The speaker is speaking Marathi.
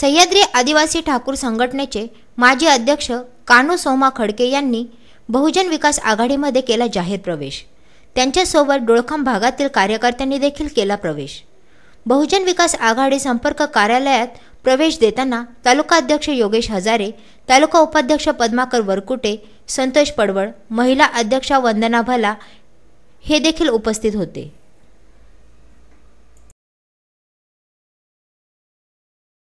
सह्याद्री आदिवासी ठाकूर संघटनेचे माजी अध्यक्ष कानू सोमा खडके यांनी बहुजन विकास आघाडीमध्ये केला जाहीर प्रवेश त्यांच्यासोबत डोळखम भागातील कार्यकर्त्यांनी देखील केला प्रवेश बहुजन विकास आघाडी संपर्क कार्यालयात प्रवेश देताना तालुका अध्यक्ष योगेश हजारे तालुका उपाध्यक्ष पद्माकर वरकुटे संतोष पडवळ महिला अध्यक्षा वंदना भला हे देखील उपस्थित होते